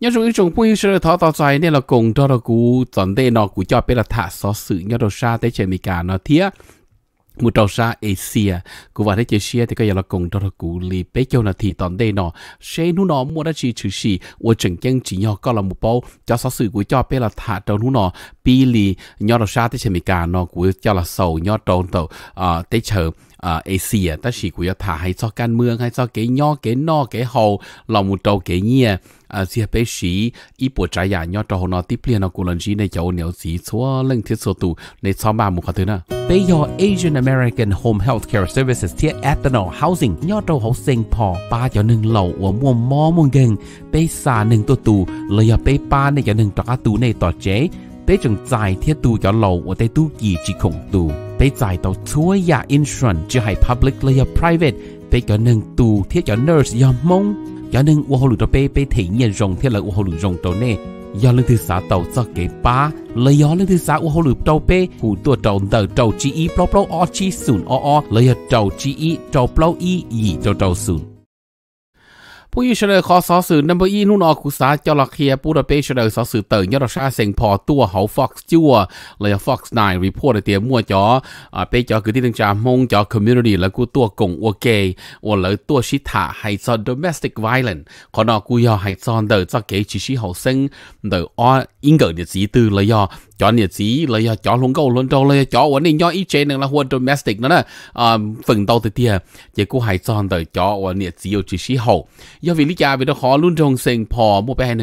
nhớ rồi chúng bây giờ thọ tao dài nên là cùng cho nó cú chọn đây nó cú cho biết là thả xó sự nhớ đầu xa tới chơi mì cả nó thiết một trâu xa Asia của vào thế chơi xe thì có giờ là cùng trâu cụ lì bé châu là thì chọn đây nọ xe nu nọ mua đã chỉ chữ gì, và chừng chân chỉ nhau có là một bao cho sáu sự của cho bé là thả đầu nu nọ pi li, nhau đầu xa thế chơi mì cả nọ của cho là sầu nhau trâu tàu à ờ, tới chờ เอเชียแต่สิกูจะถ่ายให้ซอการเมืองให้ซอเก๋ย่อเก๋นอเก๋เฮาลองมุดโตเก๋เงียเอเชียไปสีอีปวดใจอย่างย่อโตนอติเปลี่ยนกูลันชีในเจ้าเหนียวสีซัวเรื่องที่สุดตูในซอมามุขตือนะเปยอ Asian American Home Healthcare Services ที่ Ethanol Housing ย่อโตเขาเซ็งพอปาเจ้าหนึ่งเหล่าหัวมัวมอมุงเก่งไปสาหนึ่งตัวตูเลยอย่าไปปาในเจ้าหนึ่งตระตูในต่อเจ๊ไปจงใจเทียตูเจ้าเหล่าหัวเตตู้กี่จิคงตู被载ต做呀 i n s ย r a n c e 只系 public 啦，呀 private 被ย能度，贴个 nurse 呀懵，呀能我好ต到被被体验用，贴了我好路用到呢。要能ที่สาเต่าจะเก็บป้าเลยย้อนเนื่งที่สาอุหลุดเต่าเปหูตัวเต่าเดาเต่าจีอีเปล่าเปล่าออจีศูนย์ออเลยเต่าจีอีเต่าเปล่าอีอีเต่าเต่าศูนย์ผู้อิสราเอลขอสอสื่อนัมเบอร์อีนุ่นอกุสาจอลเคียปูดาเปชเดอสอสื่อเติร์ยอดชาเซงพอตัวเขาฟ็อกซ์จัวเลยฟ็อกซ์นายรีพอร์ตเตียมั่วจออ่าเปจอคือที่ตั้งจามงจอคอมมูนิตี้แล้วกูตัวกงอวเกย์อวเลยตัวชิตาไฮซอน domestic violence ขอนอกูยอไฮซอนเดอร์จะเกยชิชิเขาเซงเดออ้ออิงเกิดเดียสีตือเลยยอ cho nhiệt sĩ là cho luôn câu luôn trâu là cho vấn đề nhỏ ít trên là huân domestic nữa nè à, phần đầu thì thiệt chỉ có hãy chọn tới cho vấn nhiệt sĩ yêu chỉ sĩ hậu do vì lý do vì nó khó luôn trong Sing Paul một bé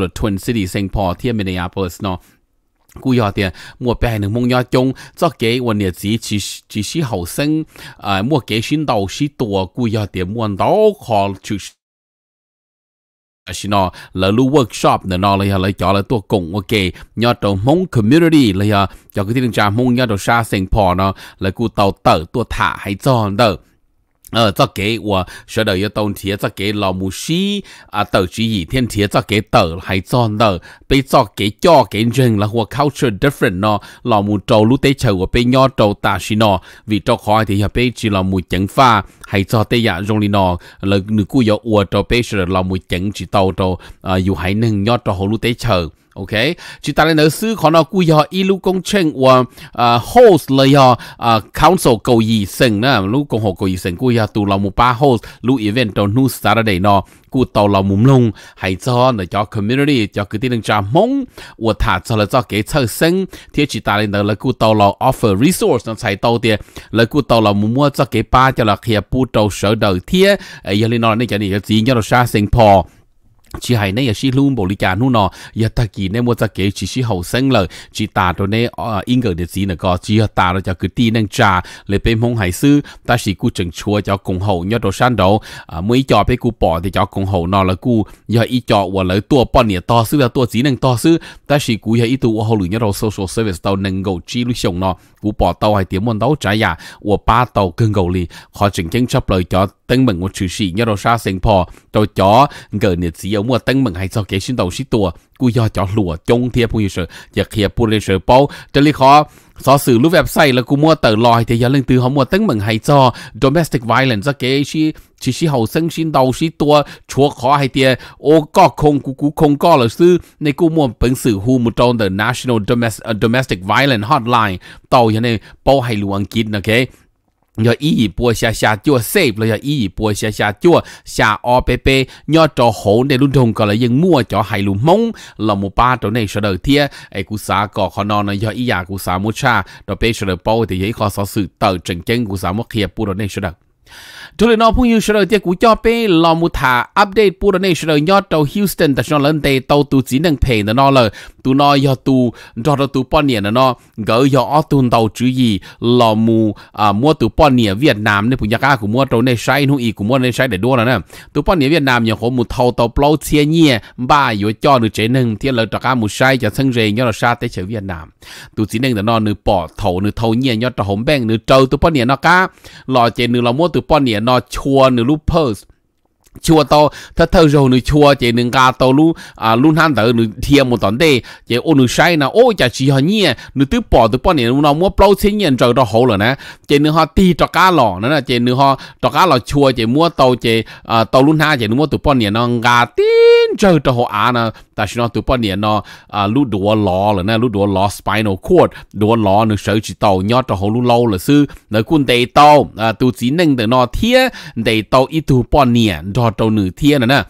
là Twin City Sing Paul ที่ Minneapolis เนาะ故要的，莫白能梦要中，这给我日子只只是好生，呃，莫给心到许多，故要的莫到好就是。Ờ, xin nó là lu workshop nè nó là là cho là tua cùng ok nhớ đầu mong community là cho cái tiếng trà mong nhớ đầu xa sinh phò nó là cụ tàu tở tổ thả hay cho tờ 呃，这给我学到一东西，这给老母西啊，斗起一天天，这给斗还做呢，被这给教给人了，我 culture different 呢，老母走路得求我被鸟走大是呢，为这块的也被只老母整法，还做得呀容易呢，了你故有我做被是老母整只道道啊，又还能鸟走路得求。OK，就大家老师看到贵下一路工程话，呃，host 了呀，啊，council 高医生呢，路共和高医生贵下都老母把 host 路 event 到 new Saturday 呢，故到老母弄，还做那叫 community 叫个地人家梦，我他做了做给测生，贴起大家呢，了故到老 offer resource 呢才到的，了故到老母母做给八叫了，可以不到手到贴，哎，要你那那叫你要自己要到啥生破。chỉ hay nè chỉ luôn bổ lý cả nu nó giờ ta kỳ nè mua ta kế chỉ chỉ hậu sinh lời chỉ ta rồi nè in cái địa chỉ nè có chỉ ta rồi cho cứ tin năng trà lấy bên mong hải sư ta chỉ cú chừng chua cho cùng hậu nhớ đồ san đầu à mới cho bên cú bỏ thì cho cùng hậu nó là cú giờ ít cho và lấy tua bọn nè to sư là tua chỉ năng to sư ta chỉ cú giờ ít tu hậu lử nhớ đồ social service tàu nâng gầu chỉ lúc sống nọ, cú bỏ tàu hay tiếng môn tàu trái ya à, và ba tàu cưng gầu lì họ chừng chừng chấp lời cho tân mừng một chữ sĩ nhớ đâu xa sinh phò cho chó gần nhiệt sĩ ở mua tân mừng hay sao kế xin đầu sĩ tua cú do chó lùa trông thiệp phụ sự giờ kia phụ lên sự bao trở lý khó xó xử lúc website là cú mua tờ lòi thì giờ lên từ họ mua tân mừng hay cho domestic violence ra kế sĩ chỉ sĩ hậu sinh xin đầu sĩ tua chúa khó hay tiền ô có không cú cú không có là sư này cú mua bẩn sự hu một trong the national domestic violence hotline tàu như này bao hay luôn kín ok 要一二波下下就 save 了，要一二波下下就下二百百，要找好那路通个了，应摸找海路梦，那么把到那说到天，哎，古啥个可能呢？要一呀古啥么差，到别说到包的也靠啥事到正经古啥么开不到那说到。trong nó phong yêu sở tiết của cho update bù này sở nhó trâu Houston tại sở lần tê tàu tù chỉ năng phê nó lờ tù nó do tù do đó tù bọn nhẹ nó gỡ do ở tù tàu chữ gì lò mù à, mua tù bọn nhẹ Việt Nam này phụ nhạc của mua trâu này sai nu của mua này sai để đua nè tù bọn nhẹ Việt Nam nhờ khổ mù thâu tàu plau chia ba yếu cho nữ chế nâng thiên lời trọc ca mù cho sân rề nhó là sa tế Việt Nam tù chỉ năng nó nữ bỏ thầu nữ thầu nhẹ nhó trâu bèn nữ trâu tù bọn nhẹ cá lò chế nữ lò ទព័នៀណឈួរនៅលូភើស chua to thật thơ rồi nữa chua chế nâng ca to lu à luôn han tới nữa thiêm một tuần đây chế ô nữa sai na ô chả chỉ họ nhỉ nữa tứ bỏ tứ bao nhiêu nó mua bao xin nhận rồi đó hậu rồi nè chế nữa họ ti cho cá lò nữa là chỉ nữa họ cho cá lò chua chế mua to chế à tàu luôn chế chỉ mua tứ bao nhiêu nó gà tin rồi cho họ à nè ta xin nó tứ bao nhiêu nó à lu đùa lò rồi nè lu đùa lò spinal cord đùa lò nữa sợ chỉ tàu nhót cho họ lu lâu là sư nữa quân đầy tàu à từ chỉ nâng từ nó thiê đầy tàu ít từ bao nhiêu họ trâu nữ thiên nữa nè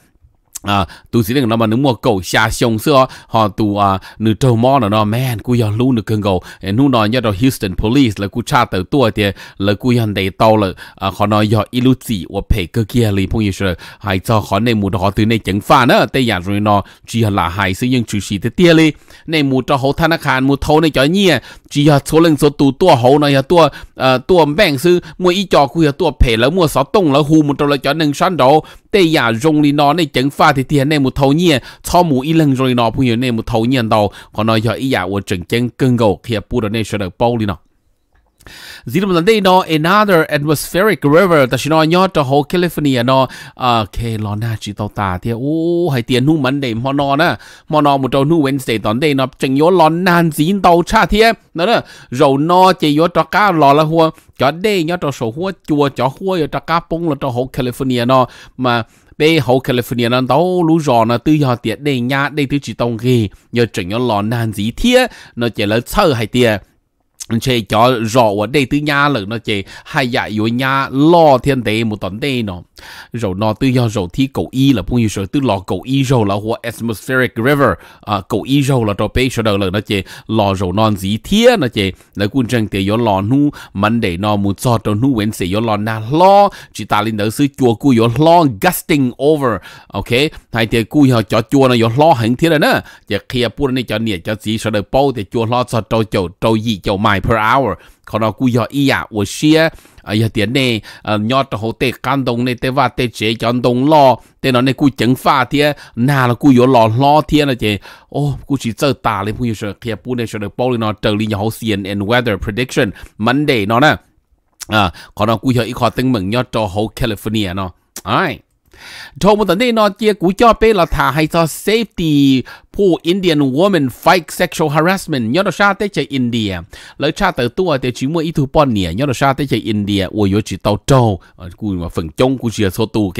à tu sĩ nó mà nếu mua cầu xa xong xưa họ tu à nữ trâu mò nó nó man cú giờ lu nữ cơn cầu nu nó nhớ đó Houston Police là cú cha tới tua thì là cú yon đầy tàu là à họ nói giờ illusi và phải cơ kia lì phong yết hay cho họ này mua họ từ này chẳng pha nữa tây nhà rồi nó chỉ là hay sử dụng chủ sĩ thế tiền lì này mua cho họ thanh khan mua thâu này cho nhỉ chỉ là số lượng số tu tua họ nó là tua à tua bank sư mua ít cho cú là tua phải là mua sáu tông là hù một trâu là cho nâng sắn đầu để ya rong li nó này chẳng pha thì tiền này một thầu nhiên à. cho mù y lần rồi nó phụ nữ này một thầu nhiên à, đầu còn nói cho y ya à, của chừng chân cưng gầu khi bu đó nên sẽ được bao li nó Zero đây nó another atmospheric river ta chỉ nói nhớ to hồ California no uh à, ke lo na chi to ta ti u hai tiền nu Monday mo no na mo no mo to nu Wednesday ton day no cheng yo lo nan zin to cha ti nó đó rồi no chỉ nhớ to cá lò là hua cho đây nhớ cho số hua chùa cho hua cho cá bông là cho hồ California nó mà bây hồ California nó tàu lú rò nó tư do tiệt đây nhà đây tư chỉ tàu gì nhớ chỉnh nhớ lò nan gì thiê nó chỉ là sơ hay tiệt chế cho rõ ở đây thứ nhà lực nó chế hay dạy vô nhà lo thiên tế một tuần đây nó rồi nó tự do rồi thì cầu y là bung rồi tự lò cầu y rồi là hoa atmospheric river à cầu y rồi là trò bê sơ đầu là nó chế lò rồi non gì thía nó chế là quân chân thì do lò nu mình để nó muốn cho cho nu quên sẽ do lò na lo chỉ ta lên đầu sự chùa cu do lo gusting over ok hay thì cu họ cho chùa nó do lo hẳn thiết rồi nè chỉ khi bún này cho nhiệt cho gì sơ đầu bao thì chùa lo cho trâu chầu trâu gì chầu mai per hour 可能古要伊呀，我些啊有点呢，呃，要到后得感动呢，得话得这感动咯，得那那古整发的，那了古有老老天了这，哦，古是这大的朋友说，也不能说的包里呢，这里然后 CNN weather prediction Monday 呢呢，啊，可能古要一块等门要到后 California 呢，哎。Told with the name not yet, we are pay lata hay to safety poor Indian woman fight sexual harassment. Nhớ đó sao tới chạy India. Lời cha tới tua tới chỉ mua ít thu bọn nè. Nhớ đó sao tới chạy India. Ôi chỉ tàu trâu. Ờ, cú mà phần chống cú chia số tu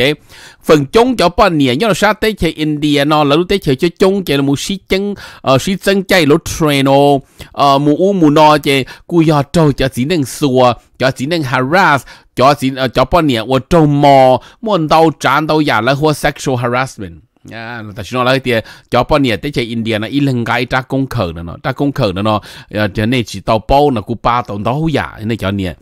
Phần chống cho bọn nè. Nhớ đó sao tới chạy India. Nó là tới chạy cho chống chạy là mua xí chân ờ xí chạy lỗ train ô. Ờ, u mua no chạy. Cú yo trâu cho chỉ nên xua cho chỉ nên harass cho xin ờ, cho bọn nè tôi trông mò muốn đau chán đau giả là hoa sexual harassment à ta chỉ nói là cái cho bọn nè tới chơi India nó ít lần cái tra công khởi nữa nó tra công khởi nữa nó ờ, cho nên chỉ tàu bao nó cũng ba tàu đau giả nên cho nè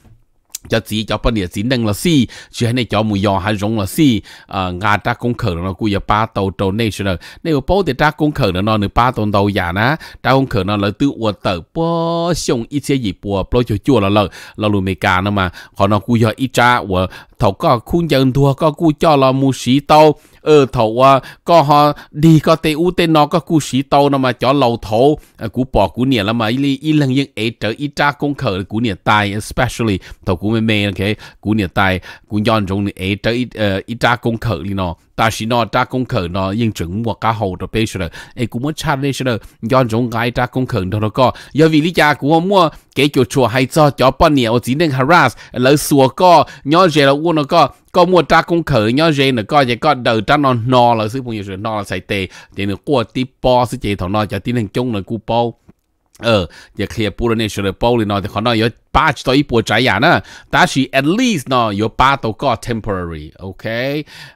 cho chỉ cho bên địa chính đang là si chứ hay cho mùi giò hay rộng là si à ngà ta công khởi nó cũng giờ ba tàu tàu này chứ rồi nếu bố thì ta công khởi nó nữa ba tàu tàu giả ná ta công khởi nó là tự uất tờ bố xong ít 些 gì bùa bố cho chua là lợ là lùi mày cả nó mà còn nó cũng giờ ít cha và thầu có khu nhận thua có cu cho là mù sĩ tàu ờ thầu à, có họ đi có tê u tê nó có cu sĩ tàu nó mà cho lầu thầu à, cú bỏ cú niệm là mà ý ý lần những ấy trở ý cha công khở cú niệm tài especially thầu cú mê mê cái cú niệm tài cú nhon trong ấy trở ý ờ, ý cha công khở đi nó ta chỉ nó cha công khở nó yên chuẩn một cá hậu rồi bây giờ ấy cũng muốn cha đây giờ nhon trong cái cha công khởi đó nó có do vì lý cha cũng mua cái kiểu chùa hay cho cho bao nhiêu chỉ nên harass lỡ sủa có nhon giờ là u nó có có mua tra cũng khởi nhớ gì nữa có vậy có đầu tra nó no là sư phụ nhiều nó là sai tệ thì nó qua tí po sư chị thằng nó cho tí thằng chung là cú po เอออย่าเคลียร์ปูนในชเลยปูเลยเนาะแต่เขาเนาะยป้าตัวอีปัวใจอย่างนะแต่ชี at least เนาะยป้าตัวก็ temporary โอเค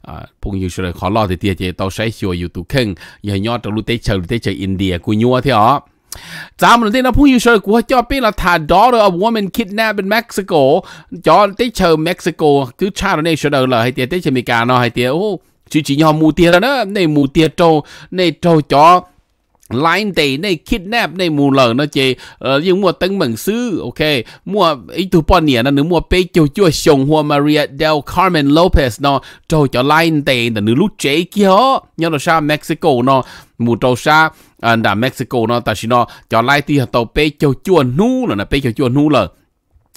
อ่าพงยูชเลยขอรอเตียเจตัวใช้ชัวอยู่ตุเข่งอย่ายอดตัวลูเตเชอร์ลูเตเชอร์อินเดียกูยัวเถอะ咱们的那朋友说国叫变了他 daughter of woman kidnapped in Mexico cho tới chờ Mexico cứ cha nó này sửa đầu là hay tiền tới Mỹ cả nó hay tiền ô chỉ chỉ nhau mù tiền đó này mù tiền trâu này cho line tì này kidnap này mù lờ nó chê ờ mua tấn mừng sư ok mua ý tu bọn nè nó nữ mua bê châu chua hoa Maria del Carmen Lopez nó trâu cho line tì nữ lúc chế kia nhớ nó sao Mexico nó mù trâu sao anh à, đã Mexico nó ta chỉ nó cho lại thì tàu pe cho chuồn nu là pe cho chuồn nu là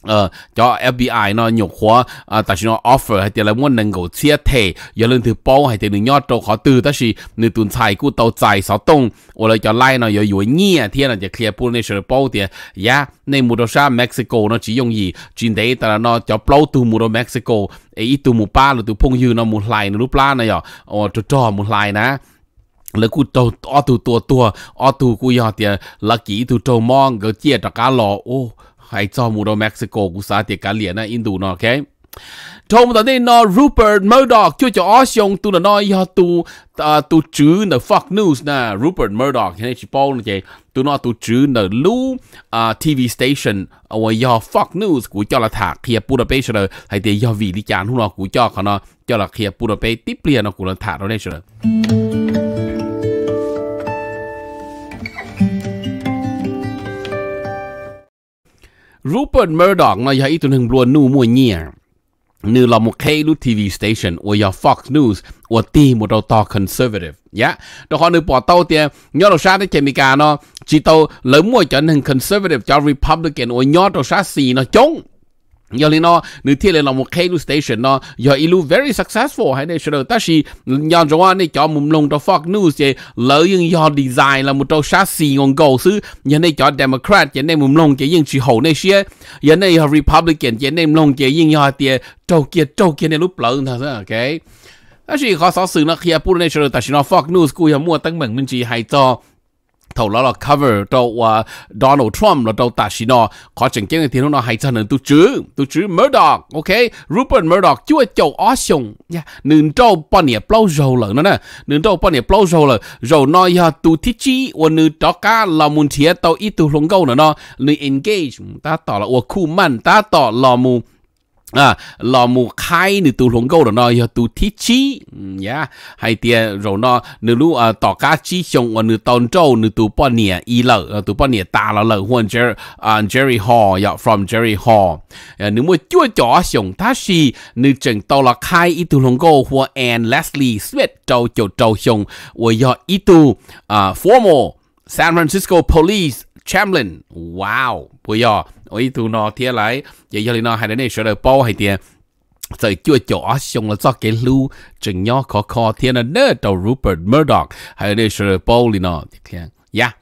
ờ cho FBI nó nhục khóa à ta chỉ nó offer hay là muốn nâng cầu chia thể giờ lên thứ bao hay tiền nhỏ trâu khó từ ta chỉ nửa tuần tài cú tàu xài sáu tông ở lại cho lại nó giờ dối nhẹ à, thì là chỉ clear pool nation bao thì ya nên mua đồ sa Mexico nó chỉ dùng gì chuyện đấy ta là nó cho bao từ mua đồ Mexico ấy từ mua ba là từ phong dư nó mua lại nó lúc la này ờ cho cho mua lại nè แล้วกูโตอตูตัวตัวอตูกูยอดเตียลักกี้ตูโจมองก็เจี๊ยจากาหลอโอ้ไอจอมูโดเม็กซิโกกูสาเตียกาเหลียนะอินดูนอเคทงตอนนี้นอรูเปิร์ตเมอร์ดอกช่วยจะอ้อชงตูนนอยอตูตูจื้อเนอฟ็อกนิวส์นะรูเปิร์ตเมอร์ดอกเห็นไอชิปอลนะเจตูนอตูจื้อเนอลู่อ่าทีวีสเตชันเอาไว้ยอฟ็อกนิวส์กูจ่อละถากเคียปูระเปเชเลยไอเตียยอวีดิจานหุ่นนอกูจ่อเขาเนาะจ่อละเคียปูระเปติเปลี่ยนนอกูละถากเราได้เชเลย Rupert Murdoch nó ya itu nung blua nu mua nhia. Nư là một khay lu TV station or ya Fox News or ti một đầu to conservative. Ya. Dạ. Đó họ nư bỏ tàu tia nhớ đầu sát cái mica nó chỉ tàu lớn mua cho nên conservative cho Republican or nhớ đầu sát xì nó chống giờ lên nó nữ thiết lên là một cái station nó giờ ilu very successful hay này sure ta chỉ giờ cho anh cho một lồng cho Fox News thì lỡ những giờ design là một trong chassis ngon cầu xứ giờ này cho Democrat giờ này mùng lông chỉ những chỉ hậu này xia giờ này Republican giờ này lông chỉ những giờ tiệt trâu kia trâu kia này lúc lỡ thật ok 但是，他所说那些不能说，但是那 Fox News 故意摸登门，你只还做。thầu nó là cover cho uh, à, Donald Trump là cho ta sĩ nó có chẳng kiến thì nó hay cho nên tôi chứ tôi chứ Murdoch ok Rupert Murdoch chúa châu ó sùng nha nên châu bao nhiêu bao giờ lần nữa nè nên châu bao nhiêu bao giờ lần rồi nói ya tu thích chi và nên đó cả là muốn thiệt tao ít tu lông gấu nữa nó nên engage ta tỏ là ô khu man ta tỏ là muốn à lò mù khai nửa tu lồng gấu đó nó giờ tu thiết chi ừ, nhá hay tia rồi nó nửa lũ à tỏ cá chi chồng và nửa tòn trâu nửa tu bao nia à, y lợ à, tu bao nia à, ta là lợ huân Jerry à Jerry Hall ya dạ, from Jerry Hall nửa mua chua chó chồng ta si nửa chừng tàu là khai y tu lồng gấu hua and Leslie Smith trâu chầu trâu chồng và giờ y tu à formal San Francisco Police Chamlin wow bây giờ ôi tụ nó thế lại vậy giờ nó hay đến đây sẽ được bao hay tiền giờ chưa chỗ xong là do cái lưu chừng nhỏ khó khó thiên là nơ đầu Rupert Murdoch hay đây sẽ được bao liền nó yeah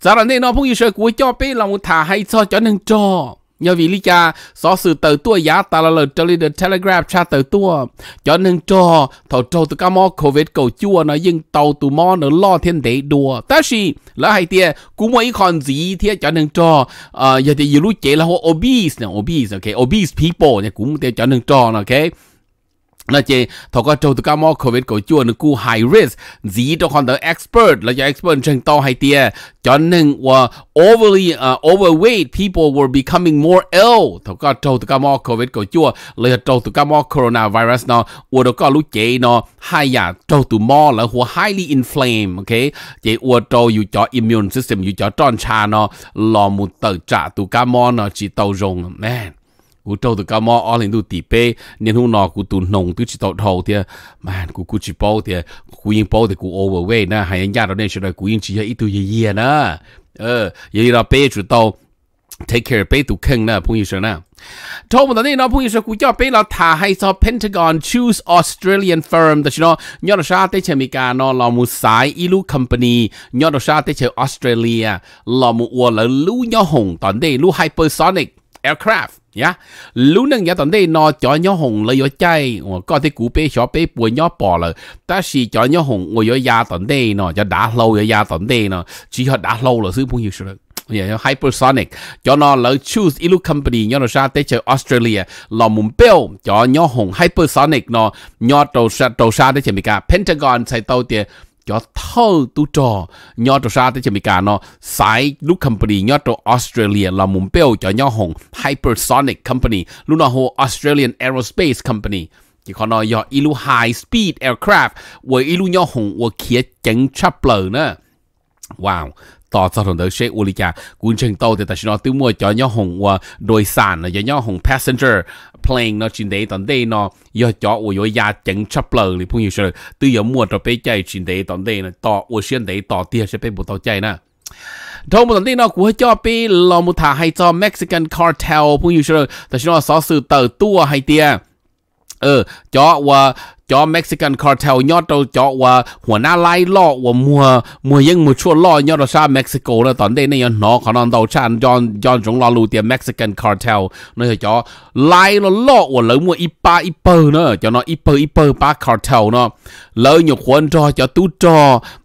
giờ là nên nó cũng như sẽ cuối cho bé, là một thả hay cho cho nên cho nhờ vì lý cha gió sự tờ tua giá ta là lời trở the telegraph cha tờ tua cho nên cho thầu trâu từ cá mò covid cầu chua nó dừng tàu tù mò nó lo thiên tế đùa ta si là hay tia cũng mấy còn gì thế cho nên cho ờ giờ thì dù lúc chế là họ obese nè obese ok obese people nè cũng thế cho nên cho nè ok 那这透过做到么 covid 个做呢股 high risk, risk，只都看到 expert，那叫 expert expert trên cho nên 正到系啲，可能话 overly 啊 uh, overweight people were becoming more ill, ill，透过做到么 covid 个做，你做到么 coronavirus 呢，我都讲 lúc chế nó hay dạ, là trâu tụ mò là hồ highly inflamed ok chế ua trâu dù cho immune system dù cho tròn cha nó lò một tờ trả tụ ca mò nó chỉ tàu rồng man cú trâu từ cao mò ở lên đủ tỷ bê nên hôm nọ cú tụ nồng tụ chỉ tàu thầu thì mà cú cú chỉ bao thì cú yên bao thì cú overweight na hay anh nhà đó nên sẽ là cú yên chỉ ít tụ gì gì na ờ vậy là bê chủ tàu take care 被杜坑呢，彭医生呢？同我们那呢，彭医生估计被了他还说 Pentagon choose Australian firm 的是呢，要的啥得前面干呢，老母塞一路 company，要的啥得前 Australia，老母我了路要红，但得路 hypersonic。aircraft nhá lúc nâng giá tận đây nó cho nhau hồng lấy gió chay có thể cú bê xó bê bùa nhau bỏ là ta chỉ cho nhau hồng ngồi gió tận đây nó cho đá lâu gió tận đây nó chỉ cho đá lâu là sư bung nhiều sự yeah, dạ, hypersonic cho nó lỡ choose ilu company cho nó ra tới chơi Australia là mùng bêu cho nhau hồng hypersonic nó nhau tàu xa tàu xa tới chơi Mỹ cả Pentagon sai tàu tiền cho thơ tu trò nhỏ trò xa tới chỉ bị cả nó sai lúc company nhỏ trò Australia là mùng bèo cho nhỏ hồng hypersonic company lúc nào hồ Australian Aerospace Company chỉ còn nói nhỏ ilu high speed aircraft với ilu nhỏ hồng với kia chẳng chấp lời nữa wow ต่อสถานเดอเชอุลิกากุนเชิงโตแต่แต่ชนอตื้อมัวจอย่อหงว่าโดยสารนะย่อหง passenger plane nó chuyện đấy tận đây nó do cho ủa giờ giá chỉnh chấp lờ thì phong hiểu rồi từ giờ mua cho bé chạy chuyện đấy tận đây là tỏ ủa chuyện đấy tỏ tiền sẽ bé bộ tỏ chạy nè thông một tận của cho bé lo thả hay cho Mexican cartel phong hiểu rồi tại sao nó sở sự tờ tua hay tiền เออจอว่าจอ Mexican cartel ยอดเราจอว่าหัวหน้าไล่ล่อว่ามัวมัวยังมัวชั่วล่อยอดเราชาเม็กซิโกแล้วตอนเด้นี่ยอนหนอขอนอนเราชาย้อนย้อนจงรอลูเตีย Mexican cartel นั่นจอไล่ล่อล่อว่าเลยมัวอีปาอีเปอร์เนอะจอนออีเปอร์อีเปอร์ปา cartel เนอะเลยหยกควนจอจอตู้จอ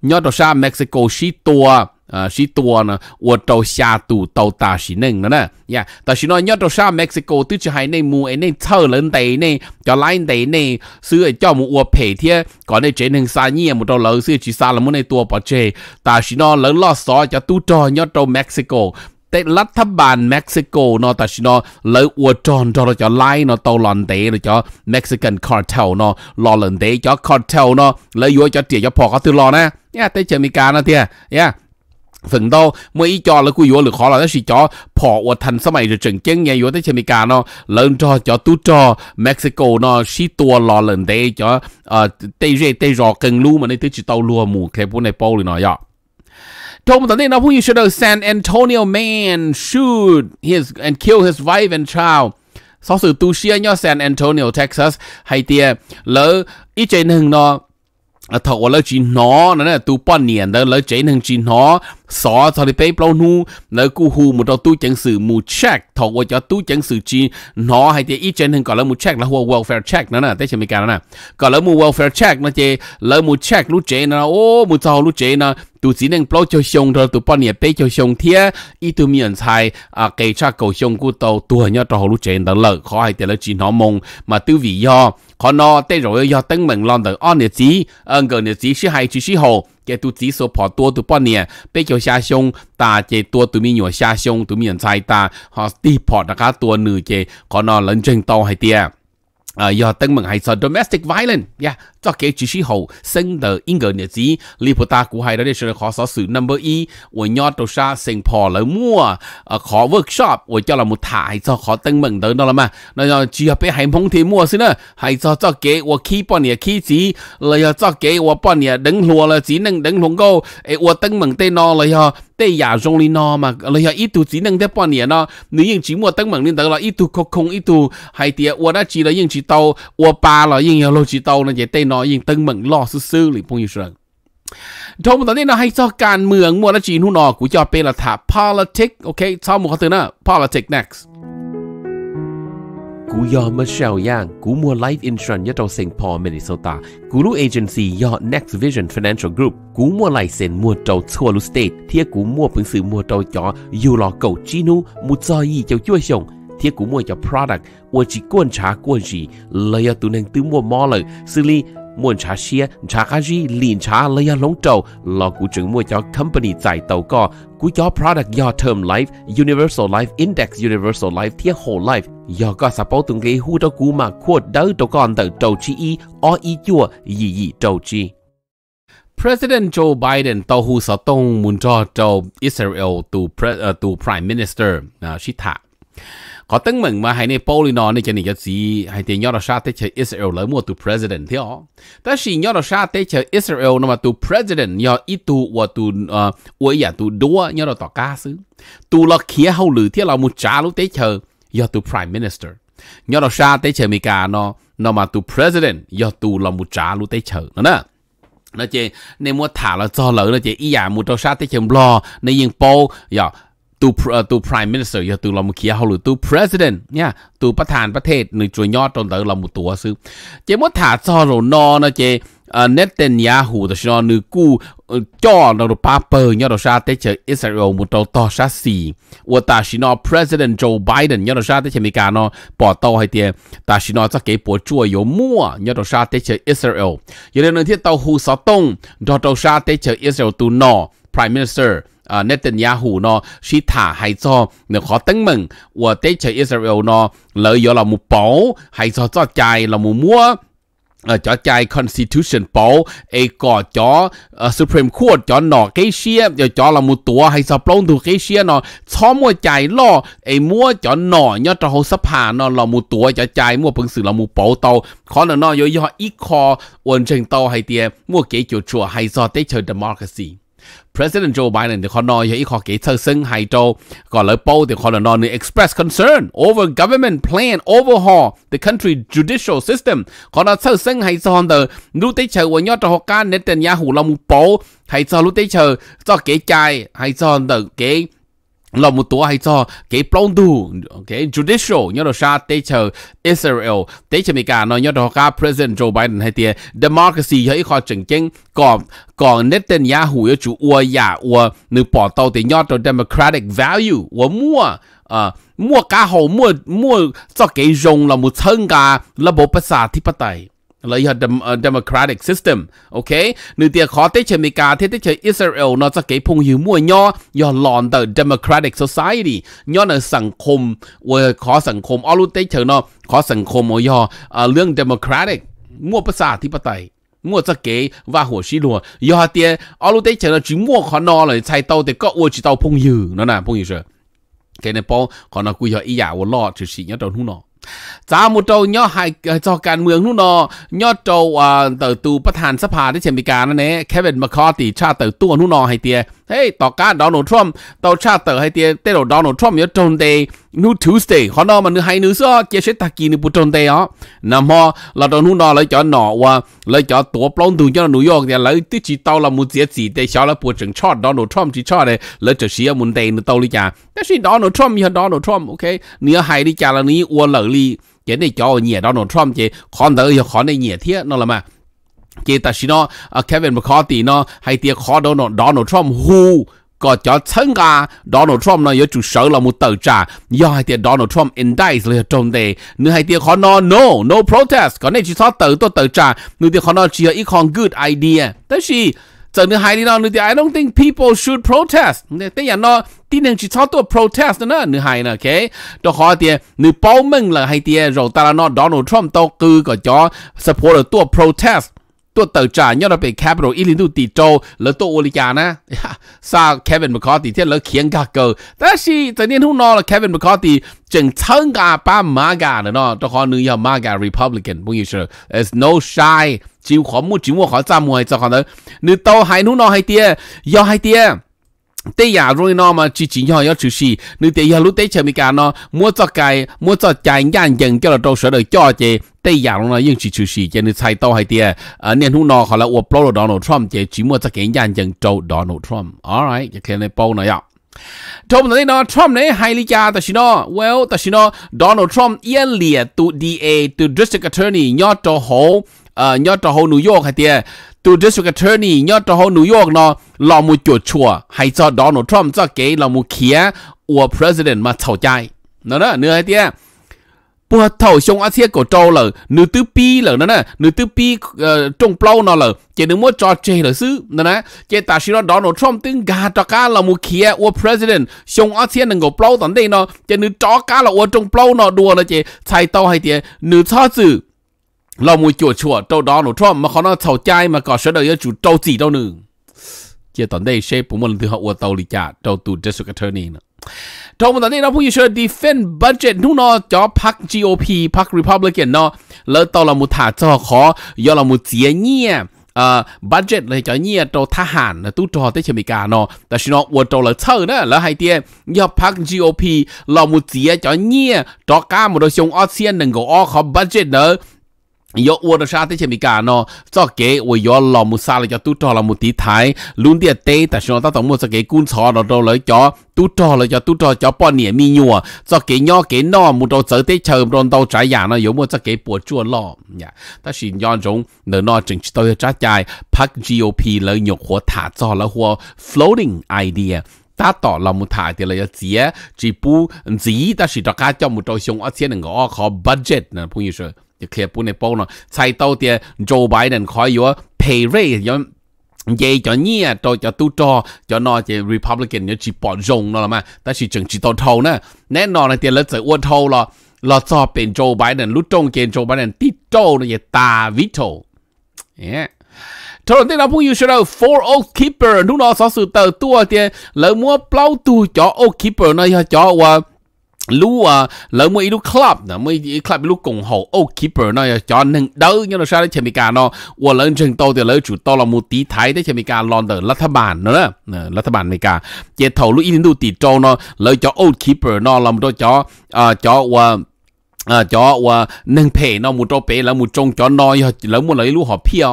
ยอดเราชาเม็กซิโกชี้ตัว呃，是多呢，我到下都到大是能了呢呀。但是呢，要到下 Mexico 都是还内木诶内超人地内，叫来地内，所以叫木我陪天，搞内只能三年木到老是去杀了木内多不这。但是呢，人老少叫都到要到 Mexico。แต่รัฐบาลเม็กซิโกเนาะแต่ชินอเลยอวดจอนจอเราจะไล่เนาะตอลอนเดย์เราจะเม็กซิกันคอร์เทลเนาะลอลอนเดย์จะคอร์เทลเนาะเลยยัวจะเตียจะพอเขาตือรอนะเนี่ยแต่จะมีการนะเตียเนี่ย phần đó mới cho là cú vô lực khó là nó sẽ cho bỏ và thành sau này rồi chừng chân nhà vô tới chemi cả nó lớn cho cho tú cho Mexico nó xí tua lò lần đây cho ờ, tây rê tây rò cần lu mà nó tới chỉ tàu lùa mù cái bún này bao rồi nó vậy Tom tadi na pun should have San Antonio man shoot his and kill his wife and child. Sau sự tu sĩ nhớ San Antonio Texas hay tia lỡ ít chơi nâng nó อ่ะถ้าว่าเราจีนเนาะนั่นแหละตู้ป้อนเนียนแล้วเราเจ๋งหนึ่งจีนเนาะสอทอริเป้เปล่านู่นแล้วกูฮูมุดเอาตู้จังสือมูเช็คถ้าว่าจะตู้จังสือจีนเนาะให้เจ๊อีเจนหนึ่งก่อนแล้วมูเช็คแล้วหัวเวลเฟร์เช็คนั่นน่ะไต้ใช่ไหมการน่ะก่อนแล้วมูเวลเฟร์เช็คนะเจ๊แล้วมูเช็คลู้เจนนะโอ้มูเจ้าลู้เจนนะ tôi chỉ nên bao cho xong rồi tôi bao nhiêu bé cho xong thế ít tôi miễn sai à cái cha cầu xong tàu tôi tôi cho họ lúc trên đó là khó hay thì là chuyện họ mong mà tôi vì do họ nó tới rồi do tính mình làm được ăn được chỉ ăn gần được gì sẽ hay chỉ sẽ hồ cái tôi chỉ số bỏ tua tôi bao nhiêu bé cho xa xong ta cái tua tôi miễn nhỏ xa xong tôi miễn sai ta họ đi bỏ ra cả tua nửa cái họ nó lên trên tàu hay tiệt 呃，要登门系就 domestic violence 呀，作给只是后生的英格日子，利普达古海的是考所数 number 一，我要到啥新坡了么？呃，考 workshop 我叫了木台做考登门的，到了嘛？那要只要被海蒙提么是呢？还做作给我 keep 半年 keep 子，了要作给我半年等落了只能等通过，诶，我登门的呢了要。对亚中哩喏嘛，你要一度只能得半年咯，你用寂寞等门你得了，一度空空一度还跌，我那只了用只刀，我扒了用要落只刀呢，也对喏用等门落是收哩，朋友说。ทมตอนนี้นะให้ซอการเมืองมัวและจีนหุ่นอกูจะเป็นละถา politics โอเคชาวมุขเตือนนะ politics next กูยอมมาเชลย่างกูมัว life insurance ยะเจ้าเซงพอมินิโซตากูรู้ agency ยอ next vision financial group กูมัวไลเซนมัวเจ้าทั่วลุสเตทเทียกูมัวปึงสื่อมัวเจ้าจออยู่รอเก่าจีนูมุจอยีเจ้าจ้วยชงเทียกูมัวเจ้า product อวจีก้วนชาก้วนจีเลยตุนังตื้อมัวมอเลยสิลี muốn trả xe trả cá gì liền trả lấy ở lóng trầu lo cụ trưởng mua cho company giải tàu co cú cho product do term life universal life index universal life thiết whole life do có support từng cái hú cho cú mà quote đỡ tàu con tàu trầu chi y o y chua gì gì tàu chi President Joe Biden tàu hú muốn cho Israel ตอหูสตงมุนจอเจ้าอิสราเอลตูตู ờ, Prime Minister นะชิตะ à, có tiếng mừng mà hay nên Pauli nó nên chỉ nên gì hay thì nhớ là sao thế chơi Israel lấy mua tu president thế ó ta chỉ nhớ là sao thế chơi Israel nó mà tu president nhớ ít tu và tu uy giả tu đua nhớ là tỏ ca xứ tu là kia hậu lử thế là một trả lúc thế chơi nhớ tu prime minister nhớ là sao thế chơi Mỹ nó nó mà tu president nhớ tu là một trả lúc thế chơi nó nè nó chơi nên mua thả là cho lỡ nó chơi ý giả dạ, một trâu sát thế chơi lo nên yên Paul giờ ตูตู prime minister ยาตูเรามุขียเขาหรือตู president เนี่ยตูประธานประเทศหนึ่งจวยยอดตนเตอเรามุตัวซื้อเจมดถาซอโรนอนะเจเนเตนยาหูแต่ชนอนึกู้จ่อนรปาเปอร์ยอดชาเตเชอิสราเอลมุตโตชาสีวตาชินอ president Joe Biden ยอดชาเตเชมีการนอปอตโตให้เตียตาชินอจะเก็บปวดจั่วยมั่วยอดชาเตเชอิสราเอลอย่าลืมที่เตาหูสอตงดอตชาเตเชอิสราเอลตูนอ prime minister uh, Netanyahu nó chỉ thả hay khó tính mừng và tế chế Israel nó lợi dụng là một bảo cho chạy là một mua ờ, cho trái constitution bảo ai có cho ờ, supreme court cho nó cái xe cho cho là một tua hay sập lông tu cái xe nó mua trái lo ai mua cho nó nhớ cho hồ sắp hà tua cho trái mua bằng sự là một bảo tàu khó là nó yếu yếu ít khó tàu hay tiền mua cái kiểu chùa hay do tế democracy President Joe Biden thì họ nói với họ kể thơ sinh hay cho gọi lời bầu thì họ nói express concern over government plan overhaul the country judicial system họ nói thơ sinh hay cho họ từ lúc tới chờ của nhau cho họ can nên tên nhà hủ bầu hay cho lúc tới chờ cho kế chai hay cho họ từ kế là một tổ hay cho cái plong du cái judicial nhớ đó Israel tế Mỹ cả nó nhớ đó cả President Joe Biden hay tiề democracy hay khó chỉnh chính còn còn Netanyahu chủ ua giả dạ ua nữ bỏ tàu thì nhớ đó democratic value ua mua à mua cá hồ mua mua cho cái rồng là một thân cả là bộ bát sa thì bắt tay เลยเหรอเดโมแครติกซิสเต็มโอเคนี่เดียวขอเตชเมิกาเตชอิสราเอลนอะจะเก็บพงหิวมัวย่อย่อหลอนเดโมแครติกโซไซตี้ย่อในสังคมเวขอสังคมออลุเตชเนาะขอสังคมย่อเรื่องเดโมแครติกมั่วภาษาที่ปไตยมั่วจะเก๋ว่าหัวชีลัวย่อเตียออลุเตชเนาะจีมั่วขอนอเลยใช้เต้าเด็กก็ัวดจีเต้าพงหิวนั่นน่ะพงหิวเชอแกเนี่ป้องขอนอกุย่ออีหยาวรอดจดสิเนาะตรงหู้นาจามุโตย่อหายจอการเมืองนู่นนอย่อโตเติร์ตูประธานสภาที่เชมิกานั่นเองแคเวนมาคอตีชาเติร์ตัวนู่นนอห้เตียเฮ้ยต่อการดอนโนทรัมต่อชาเติร์ห้เตียเตโดดอนโนทรัมย่อโจนเย nu Tuesday họ nó mà nu hay nu so chia sẻ ta kỳ nu bút trong tay á nằm họ là trong nu nó lấy cho nọ và lấy cho tổ plong tùng cho New York thì lấy tí chỉ tao là muốn giết gì để cho là bút chừng chót Donald Trump chỉ chót này lấy cho xí muốn tay nu tao đi chả 但是 Donald Trump 呀 Donald Trump OK 你要害你家了你我能力给你叫我念 Donald Trump nó, à, Kevin McCarthy hay tiếc 呢还得看到 Donald Trump who có cho thân gà Donald Trump nó chủ sở là một tờ trả do hai tiền Donald Trump indict là trong đề nữa hai tiền khó nó no no protest có nên chỉ sót tờ tôi tờ trả nữa tiền khó nó chỉ là ít con good idea tới gì giờ nữa hai đi nó nữa tiền I don't think people should protest nên thế nhà nó tin rằng chỉ sót tôi protest nữa nữa hai nè ok đó khó tiền nữa bao mình là hai tiền rồi ta là nó Donald Trump tôi cứ có cho support tôi protest ตัวเต่าจ่าย้อนไปแคปิตอลอีลินดูตีโจแล้วตัวโอลิกานะซาเควินมาคอตีเที่แล้วเขียนกาเกิลแต่สิแต่เนี่ยทุกนอละเควินมาคอตีจึงทั้งกาป้ามากาเนาะตัวคนนึงยามากา Republican พวกนี้เชื่อ is no shy จิวขอมูจิวขอจามวยจะขอเนาะนึกโตหายทุกนอหายเตี้ยยอหายเตี้ย tế nhà rồi nó mà chỉ chỉ nhau yếu chữ gì nữ tế nhà lúc tế chơi mi cả nó mua cho cái mua cho cái nhàn dần cho là trâu sửa được cho chị tế nhà nó nhưng chỉ chữ gì cho nên sai tao hay tiếc, ở nên hú nó họ là uổng pro Donald Trump chị chỉ mua cho cái nhàn dần trâu Donald Trump alright cái này bao này ạ Trump này nó Trump này hay lý cha ta xin nó well ta xin nó Donald Trump yên liệt tu DA tu District Attorney nhớ cho hậu ờ nhớ cho hồ New York hay tiền tu district attorney nhớ cho hồ New York nó lo mu chuột chùa hay cho Donald Trump cho cái lo mu kia của president mà thầu trái, nó đó nữa hay tiền bùa thầu xong ăn xiết cổ trâu lờ nữ tứ pi lờ nó nè nữ tứ pi trông plau nó lờ chỉ nữ muốn cho chê là xứ nó nè chỉ ta xin nó Donald trump tiếng gà cho cá là một kia của president xong ăn xiết đừng có plau tận đây nó chỉ nữ cho cá là của trông plau nó đùa là chỉ chạy tàu hay tiền nữ cho chữ เราม่โจัชัวเต้าดอนหนูชอบมาเขาน่าเ่าใจมาก่อเสด็จยจู่เจ้าจีเจ้าหนึ่ง เจ้าตอนได้เชฟผมมันถือหัวดเตาลิจ่าเต้าตูดเจสุกเทอร์นี่นะทงตอนนี้เราผู้ยิ่งเชิดดีเฟนบัจเจตนู่นนอจอพักจีโอพีพักรีพับลิกันเนาะแล้วต้นเรามุถาจอขอยอเรามุเจียเงี้ยเอ่อบัจเจตเลยจะเงี้ยต้ทหารนะตู้จอที่อเมิกาเนาะ แต่ชินอวัวต้เลยเชิดนะแล้วไฮเตียยอพักจีอพีเรามุเจียจะเงี้ยจอก้ามโดยชงออเซียนหนึ่งก็อ้อขอบัจเจตเนาะ yo wo da sha te che mi ka no cho ke wo yo lo mu sa le cho tu cho lo mu ti thái luôn dia te ta sho ta tong mu cho ke kun cho đó đâu lấy cho tu cho lấy cho tu cho cho bọn nhẹ mi nhua cho cái nhỏ cái nọ mu đâu chở te chờ ron đâu trái nhà nó yo mu cho cái bộ chua lo nha dạ. ta xin yo giống nở nọ chừng chỉ tôi trái trái park gop lấy nhục hoa thả cho là hoa floating idea ta tỏ là một thải thì là chỉ chỉ bu chỉ ta chỉ cho cá cho mu trâu xuống ở trên ngõ có budget nè phụ như rồi 就克本的包呢，才到的 Joe Biden 开有佩瑞有。vậy cho nhỉ cho cho tu cho cho nó chỉ Republican nó chỉ bỏ rộng nó mà, ta chỉ chừng chỉ tàu thầu nè, là tiền lớn sẽ uốn thầu là là cho bên Joe Biden lúc trong kia Joe Biden tít trâu nó vậy ta veto, yeah. ทรนที่เราพูดอยู่เชื่อ four oak keeper นุ่นอสอสื่อเตอร์ตัวเดียแล้วมัวเปล่าตูจ่อ oak keeper นะจ่อว่า lúc à lỡ mới lúc club nè mới club lúc cùng hồ ô keeper nó cho nâng đỡ như mà sao đấy chỉ mình cả nó và lỡ chừng to thì lỡ chủ to là một tí thái đấy chỉ mình cả lon đờ lát bàn nữa lát bàn mình cả chỉ thầu lúc in đủ tỷ trâu nó lỡ cho ô keeper nó làm đó cho à cho và à cho và nâng phe nó một trâu phe là một trông ờ, ờ, ờ, cho nó lỡ một lấy lúc họ pia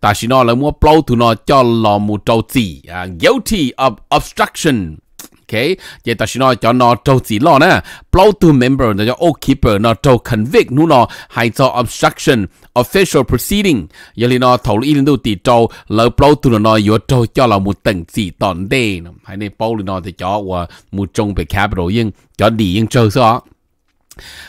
ta xin nó lỡ một blow tụi nó cho là một trâu gì à, guilty of obstruction ok vậy ta sẽ nói cho nó trâu gì lo nè blow to member nó cho old keeper nó trâu convict nu nó hay cho obstruction official proceeding giờ thì nó thầu lý lên đâu thì trâu lỡ blow to nó yếu trâu cho là một tầng gì tòn đê hay nên bao nó thì cho và một trong về capital nhưng cho đi nhưng trâu sao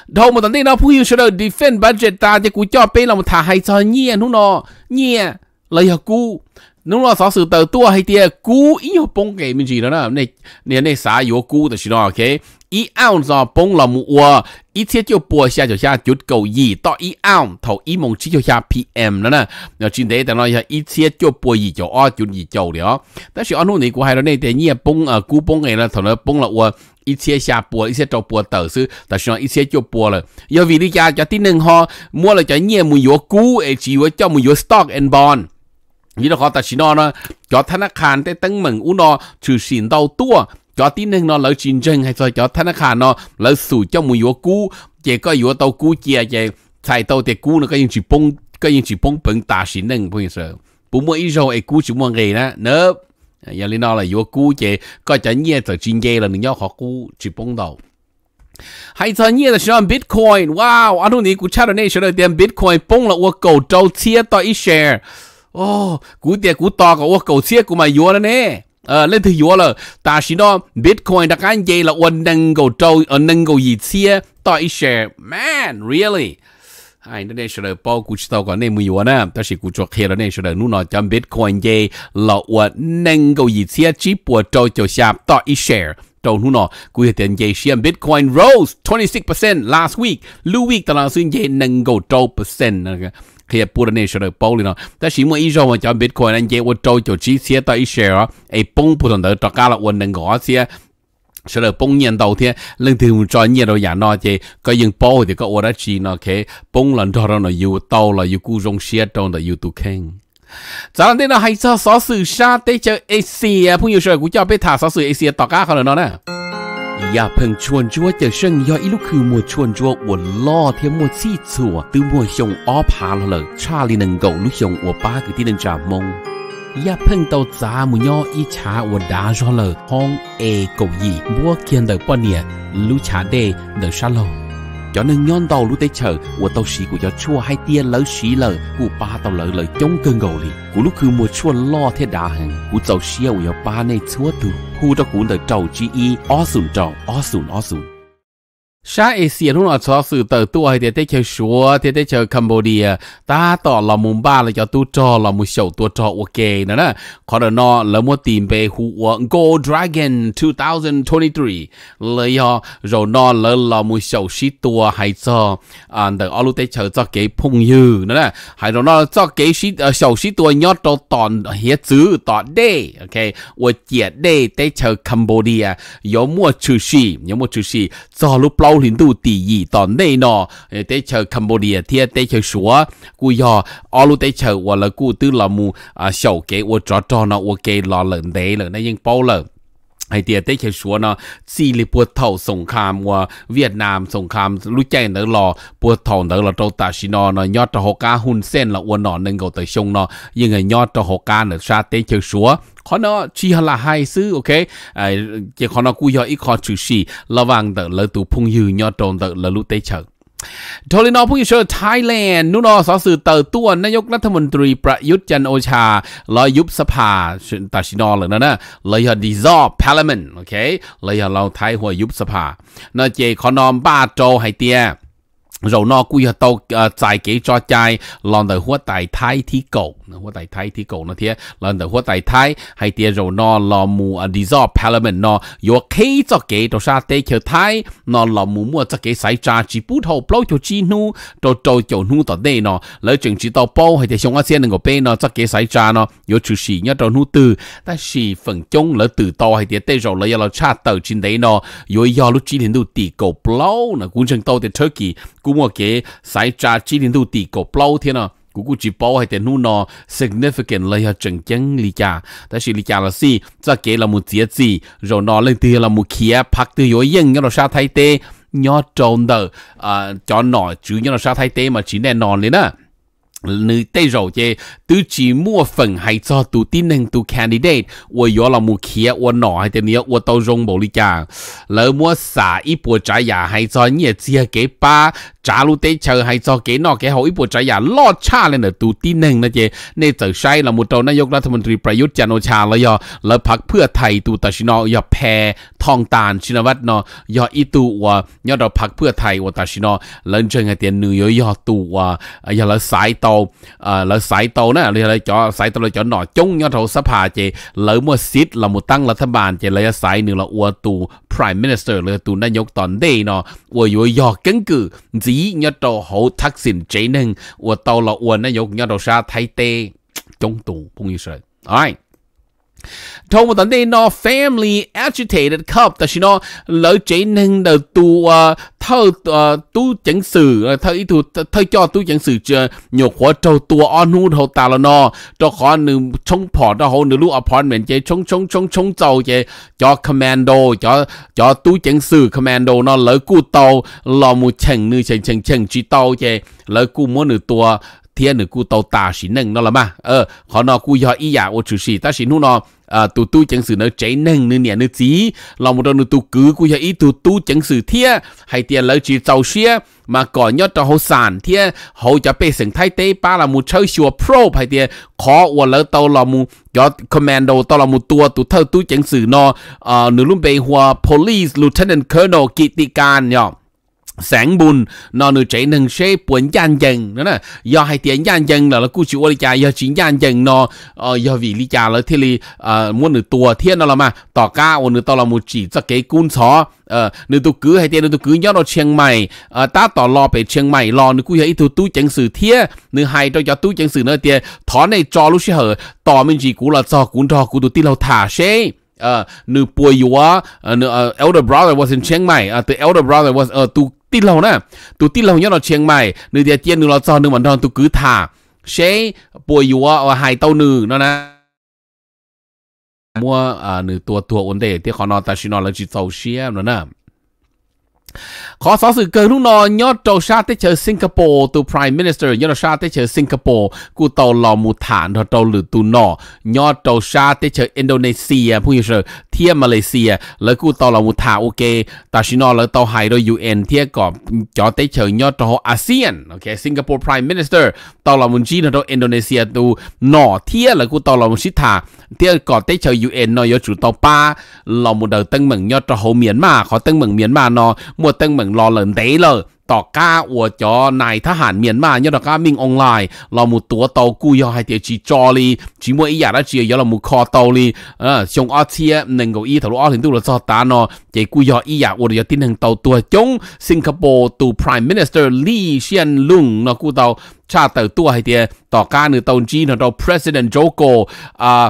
đâu mà tận đây nó phải sử dụng defend budget ta thì cũng cho bên là một thà hay cho nhẹ nu nó nhẹ lấy hả cu 侬老早手头多一点，钴伊要崩给面去了啦。那那那啥有钴的是咯，OK。一盎子崩了木我，一切就播下就下九九二到一盎头一毛七就下 PM 了呢。那今天等到一下一切就播二九二九二九了。但是按侬你过还了那点你也崩啊，钴崩给了，头了崩了我。一切下播，一切就播豆丝，但是呢，一切就播了。要为你家家的人哈，摸了家业没有股，哎，只有叫没有 stock and bond。ยี่เราขอแต่ชินอนะจอธนาคารได้ตั้งมึงอุนอถือสินเตาตัวจอที่หนึ่งนอเราจริงจังให้ซอยจอธนาคารนอเราสู่เจ้ามือยัวกู้เจก็ยัวเตากู้เจียเจใส่เตาเตกู้นะก็ยังจีปงก็ยังจีปงเปิงตาสินหนึ่งพวกนี้เสปุ่มว่าอีโจไอ้กู้จิมวังเรนะเนอะอย่างนี้นอเรายัวกู้เจก็จะเงียบจากจริงเจละหนึ่งย่อขอกู้จีปงเตา还在你的上 Bitcoin，哇！阿东尼股差的那时候点 Bitcoin 崩了，我狗周切到一 share。ô cú tiền cú to của cầu xe của mày vua đó ờ lên thì vua là ta chỉ nó bitcoin đặc anh vậy là ôn nâng cầu trâu ở nâng cầu gì share man really ai nó nên sửa bao cú chỉ tao còn nên mười vua ta chỉ cú cho kia là nên sửa nu nó chấm bitcoin vậy là ôn nâng cầu gì xe chỉ bùa cho sạp tao ít share trâu nu nó cú hiện tiền vậy xem bitcoin rose 26% last week lưu week tao là xuyên vậy nâng cầu trâu percent khi ở bùn này sẽ được bao liền đó chỉ mỗi ít rồi mà chọn bitcoin anh chị tôi trâu cho chi xe tới share ấy bông bùn đó cho cả là quần đừng gõ xe sẽ là bông nhiên đầu tiên lần thứ một cho nhiên đầu nhà nó thì có dùng bao thì có order chi nó cái bông lần đó nó yêu tàu là yêu cú rong xe trong là yêu tu khen giờ lần đó hay sao số sự sa tế chơi asia, à, yêu sẽ cũng cho biết thả số sự asia tọt cá không là nó nè 亚鹏穿着一身妖异 look，是模特穿着，我老天没气死啊！都摸胸阿趴了了，查里能够录像我爸给的能做梦。亚鹏到家没有？一查我打扰了，红诶狗衣，摩天的玻璃，绿茶的冷水。cho nên nhon đầu lúc tới chờ của tàu sĩ của cho chua hai tia lỡ sĩ lỡ của ba tàu lỡ lỡ chống cơn gầu lì của lúc cứ mua chua lo thế đà hẳn của tàu sĩ của ba này chua thử, khu đó của đời trầu chi y ó sùn trầu ó sùn ó sùn Sa Asia lúc nào cho sự tự tua hay thế chơi chúa thế thế chơi Cambodia ta tỏ là mùng ba là cho tu trò là một sầu tua trò ok nữa nè còn đó nó là một tìm về hũ Go Dragon 2023 là do rồi nó là là một sầu sĩ tua hay cho à đừng ở lúc thế chơi cho cái phong như nữa nè hay rồi nó cho cái sĩ à, sầu sĩ tua nhót cho toàn hết chữ toàn đê ok và chỉ đê thế chơi Cambodia có mua chữ sĩ có mua chữ sĩ cho lúc lâu 奥运度第一到内呢，呃，得求柬埔寨天得求说，故要奥路得求我了，故都老母啊，小给我找找呢，我给老人得了，那应包了。ไอเดียได้แค่ชัวเนาะซีรีปวดเท่าสงครามว่าเวียดนามสงครามรู้ใจเนอรอปวดเท่าเนอรอเจ้าตาชินอเนาะยอดตะหกาหุ่นเส้นละอวนหนอนนึงก็ตะชงเนาะยังไงยอดตะหกาเนอชาเตเชื่อชัวขอเนาะชีฮลาไฮซื้อโอเคไอเจ้าขอเนาะกูยออีกขอชื่อชีระวังเดอเลอตูพุงยืนยอดโดนเดอเลอลุเตเชิงโทรินอผู้ย่เชิญไทยแลนด์นุนอสอสื่อเตอร์ต้วนนายกรัฐมนตรีประยุทธ์จันโอชาลอยยุบสภาตัดชินอหลยนันนะลอยดีซอพาร์ลเมนต์โอเคลอยเราไทยหัวยุบสภานาเจคอนอมบ้าโจไฮเตียเรานอกุยโตใจ่ายเก๋จอใจ ลอนแต่หัวไตไทยที่เก่าหัวไตไทยที่โกงนะเทียแล้วแต่หัวไตไทยให้เตียโรนอลอมูอดีซอพาร์เมนต์นอยกเคจอกเกตัวชาเตเขียวไทยนอลอมูมัวจอกเกสายจาจีปูทอปลอจจีนูตัวโตเจียวนูต่อเดนอแล้วจึงจีตอปอให้เตียชงอาเซียนหนึ่งกเป้นอจอกเกสายจานอยกชูชีเนี่ยตัวนูตือแต่ชีฝังจงแล้วตือโตให้เตียเตโรแล้วเราชาเตอจินเดนอยยอลุจีลินดูตีโกปลอนะกูจึงโตเตียตุรกีกูมัวเกสายจาจีลินดูตีโกปลอเทียนอกูกูจีบอให้แต่นู่นอ significant เลยฮะจังจังลีจ่าแต่สิลีจ่าละสิจะเกลามูเจียจีเรานอเลยตีเรามูเขียพักตีโยยิงเราชาไทยเตยอจอนเดออ่จอนหน่อจื้อเราชาไทยเตมาจีแน่นอนเลยนะ à, nữ tế rồi chứ tứ chỉ mua phần hay cho tụ tin năng tụ candidate và là mua kia và nọ hay thế nữa và tao dùng bộ lý cả lỡ mua xả ít trái nhà hay cho nhẹ chia kế ba trả lu tế chờ hay do kế nọ cái hội bộ trái giả lo cha lên ở tù tin nâng nè chế nên tờ sai là một trâu nãy yốc ra thầm tri prayut chan o cha là do là พักเพื่อไทยตูตัชินอยอแพทองตาลชินวัตรนอยออีตูว่ายอดเราพักเพื่อไทยว่าตัชินอแล้วเชิงไอเตียนนือยอยอตูว่ายอละสายโตเอ่อละสายโตนะเลยละจอสายโตละจอหน่อจงยอดเราสภาเจเลยมัวซิดละมุตั้งรัฐบาลเจเลยสายหนึ่งละอวตู prime minister เลยตูนายกตอนเดย์นออวยยอกกังกือจี lý nhớ đồ hậu thắc xin chế nâng, ua tàu là ua nó dục nhớ đồ xa thay tê, chống tù, không như sợ. Alright thông đi 너 family agitated cup ta chỉ shino lỡ chế nên đầu tu ờ, thơ ờ, tu chẳng sự ờ, thơ ý tu thơ cho tu chẳng sự nhục hóa trâu tu on hút hậu ta là nó cho khó nữ chống phỏ đó hậu nữ lúc apartment chế chống chống chống chống tàu chế cho commando cho cho tu chẳng sự commando nó lỡ cu tàu lò mù chẳng nữ chẳng chẳng chẳng chỉ tàu chế lỡ cu muốn nữ tua thiên nữ cu tàu ta chỉ nâng nó là mà ờ khó nó cu do ý giả dạ ô chủ sĩ ta chỉ nu nó ตู่ตู้จังสือเนื้อใจหนึ่งเนื้อเนี่ยเนื้อจีเราหมดเราเนื้อตู่กือกูอยากอีตู่ตู้จังสือเทียให้เตียนเลยจีเจ้าเชีย มาก่อนยอดจะหขาสานเทียเขาจะไปเสียงไทยเต้ป้าเราหมูเชื่อชัวโปรให้เตียขออวดเลยเต่าเราหมูยอดคอมแมนโดเต่าเราหมูตัวตู่เท่าตู้จังสือนออหนูรุ่นไปหัวพอลิสลูเทนเนนเคอร์โนกิติการเนาะ sáng bùn nó nữ trẻ nâng xe buồn gian dân đó nè do hai tiếng gian dân là nó cú chịu lý cha do chính gian dân nó ờ, do vì lý cha là thế li ờ, muốn nữ tua thiên nó là mà tỏ ca ôn nữ tao là một chỉ cho cái cún chó nữ tôi cứ hai tiếng nữ tôi cứ nhớ nó chiang mày ờ, ta tỏ lo về chiang mày lo nữ cú ấy tôi tu chẳng sự thiên nữ hai cho cho tu chẳng sự nữa tiền thỏ này cho lúc sẽ hở tỏ mình chỉ cú là cho cún cho cú tôi tin lâu thả xe uh, nữ bùa yếu uh, elder brother was in Chiang Mai uh, the elder brother was uh, tu tì lâu nè tụ tì lâu nhớ nó chiang mai nữ địa tiên nữ nó cho nữ mà non tụ cứ thả sẽ bồi yếu ở tàu nữ nó nè mua à nữ tua ổn đề thì họ nó ta xin nó là chỉ tàu xe nữa nè khó xóa sự cơ lúc nó nhớ trâu xa tới chờ Singapore từ Prime Minister nhớ trâu xa tới chờ Singapore cụ tàu lò mù thản rồi trâu lử nọ nhớ trâu xa tới chờ Indonesia phụ như เทียมาเลเซียแล้วกูต่อเรามุทาโอเคตาชินอแล้วต่อไฮโดยูเอ็นเทียก่อจอเตเฉิงยอดต่ออาเซียนโอเคสิงคโปร์พรีมินิสเตอร์ต่อเรามุนจีนต่ออินโดนีเซียตูหน่อเทียแล้วกูต่อเรามุชิทาเทียก่อเตเฉิงยูเอ็นนอยจุดต่อป้าเรามุเดอตั้งเหมืองยอดต่อเมียนมาขอตั้งเหมืองเมียนมานอมัวตั้งเหมืองรอเหลินเต๋เลยต่อก้าอวจอนายทหารเมียนมาเนี่ยต่อก้ามิงออนไลน์เราหมุตัวโตกูยอให้เตียจีจอลีจีมวยอีอยากได้จียอเราหมุคอโตลีเออชงอ้อเทียหนึ่งกับอีถ้ารู้อ้อถึงตัวเราซอตานอเจกูยออีอยากอวดยอที่หนึ่งโตตัวจงสิงคโปร์ตู prime minister ลี่เซียนลุงเนาะกูเตาชาเตอตัวให้เตียต่อก้าหนึ่งตอนจีเนาะเรา president โจโกอ่า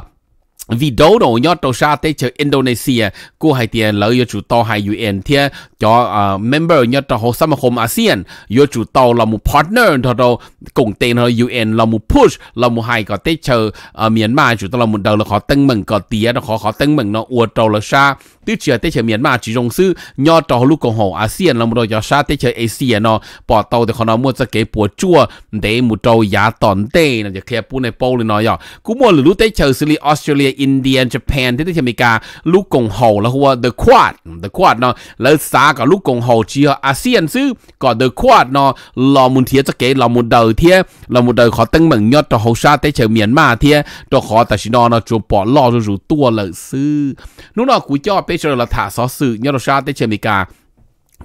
vì đâu đâu nhớ tàu xa tới chờ Indonesia cô hai tiền lợi cho chủ to hai UN thì จอเอ่อเมมเบอร์ยตโหสมาคมอาเซียนยจูเตาเรามูพาร์ทเนอร์ทอโตกงเตนเฮยูเอ็นเรามูพุชเรามูไฮก็เตเชอร์เอ่อเมียนมาจูเตาเรามเดาเราขอตึงมึงก็เตียเราขอขอตึงมึงเนาะอวดเราลราชาติเชอร์เตเชอร์เมียนมาจีจงซื้อ ยอดโตลูกของหอาเซียนเรามูเราจะชาเตเชอร์เอเชียเนาะปอเตาเดี๋ยวเขาเนาะมจะเก็บปวดจั่ว เดี๋ยวมูเตายาตอนเตนจะเคลียร์ปูในโป้เลยเนาะย่อกูมัวหรือรู้เตเชอร์ริลออสเตรเลียอินเดียญี่ปุ่นเตเชอร์เมกาลูกของหอแล้วหัว the quad the quad เนาะแล้วสา cả lúc cùng hồ chỉ à xiên chứ có được khoát nó lò muốn thiệt chắc kế lò muốn đầu thiệt lò muốn đời khó tăng mừng nhót cho hồ sa tới chờ miền mà thiệt cho khó ta xin nó nó chụp bỏ lò rồi rủ tua lợi sư lúc nào cú cho bây giờ là thả xó sự nhót hồ sa tới chờ mì cả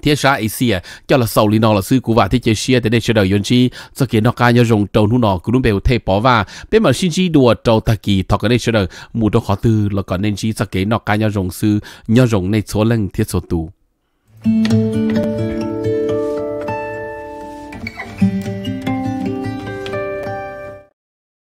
thiết xã ấy xìa cho là sầu lý nó là sư của và thiết chế xìa tới đây chờ đợi yên chi cho kiến nó ca nhớ rồng trâu nu nó cũng đúng bèo thay bỏ và bên mà xin chi đùa trâu ta kỳ thọ cái đây chờ đợi mù đó khó tư là còn nên chi cho kiến nó ca nhớ rồng sư nhớ rồng này số lần thiết số tù you.